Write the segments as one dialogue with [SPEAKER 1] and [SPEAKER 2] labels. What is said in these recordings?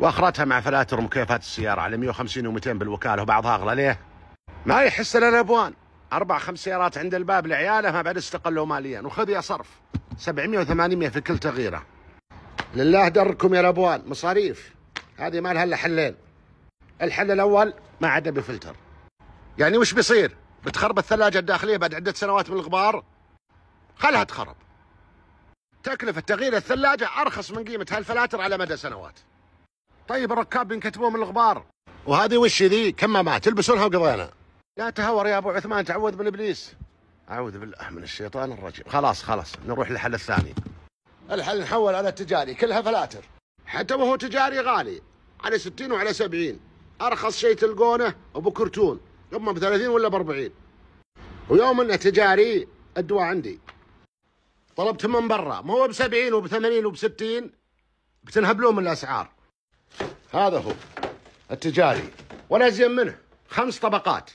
[SPEAKER 1] واخرتها مع فلاتر ومكيفات السياره على 150 و200 بالوكاله وبعضها اغلى ليه؟ ما يحس الا الابوان اربع خمس سيارات عند الباب لعياله ما بعد استقلوا ماليا وخذ يا صرف 700 و800 في كل تغييره لله دركم يا الابوان مصاريف هذه ما لها الا حلين الحل الاول ما عاد ابي فلتر يعني وش بيصير؟ بتخرب الثلاجه الداخليه بعد عده سنوات من الغبار خلها تخرب تكلفه تغيير الثلاجه ارخص من قيمه هالفلاتر على مدى سنوات طيب الركاب بنكتبوه من الغبار وهذه وش ذي كمامات تلبسونها وقضينا لا تهور يا ابو عثمان تعوذ من ابليس اعوذ بالله من الشيطان الرجيم خلاص خلاص نروح للحل الثاني الحل نحول على التجاري كلها فلاتر حتى وهو تجاري غالي على 60 وعلى 70 ارخص شيء تلقونه ابو كرتون اما ب 30 ولا ب 40 ويوم انه تجاري الدواء عندي طلبته من برا ما هو ب 70 وب 80 وب 60 بتنهبلون من الاسعار هذا هو التجاري ولا زين منه خمس طبقات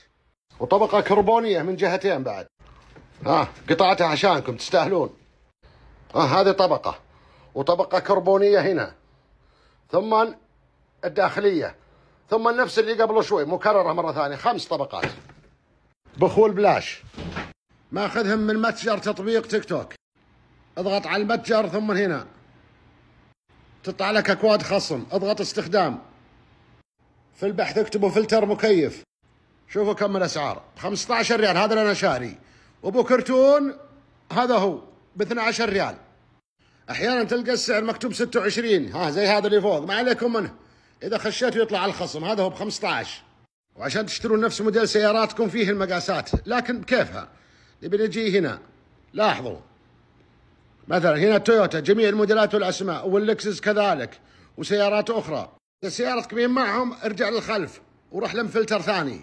[SPEAKER 1] وطبقة كربونية من جهتين بعد ها قطعتها عشانكم تستاهلون ها هذه طبقة وطبقة كربونية هنا ثم الداخلية ثم نفس اللي قبله شوي مكررة مرة ثانية خمس طبقات بخول بلاش ماخذهم من متجر تطبيق تيك توك اضغط على المتجر ثم هنا تطلع لك اكواد خصم اضغط استخدام في البحث اكتبوا فلتر مكيف شوفوا كم الاسعار ب 15 ريال هذا انا شاري وابو كرتون هذا هو ب 12 ريال احيانا تلقى السعر مكتوب 26 ها زي هذا اللي فوق ما عليكم منه اذا خشيت يطلع على الخصم هذا هو ب 15 وعشان تشترون نفس موديل سياراتكم فيه المقاسات لكن بكيفها نبي نجي هنا لاحظوا مثلا هنا تويوتا جميع الموديلات والاسماء واللكسس كذلك وسيارات اخرى اذا سيارتك مين معهم ارجع للخلف وروح لم فلتر ثاني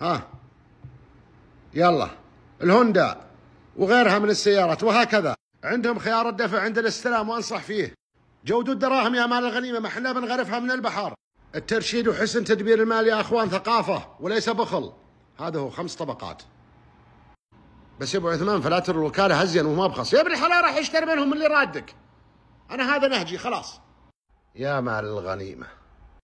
[SPEAKER 1] ها يلا الهوندا وغيرها من السيارات وهكذا عندهم خيار الدفع عند الاستلام وانصح فيه جودوا الدراهم يا مال الغنيمه ما احنا بنغرفها من البحر الترشيد وحسن تدبير المال يا اخوان ثقافه وليس بخل هذا هو خمس طبقات بس يا ابو عثمان فلاتر الوكاله هزين وما بخص يا ابن الحلال راح يشتري منهم اللي رادك انا هذا نهجي خلاص يا مال الغنيمه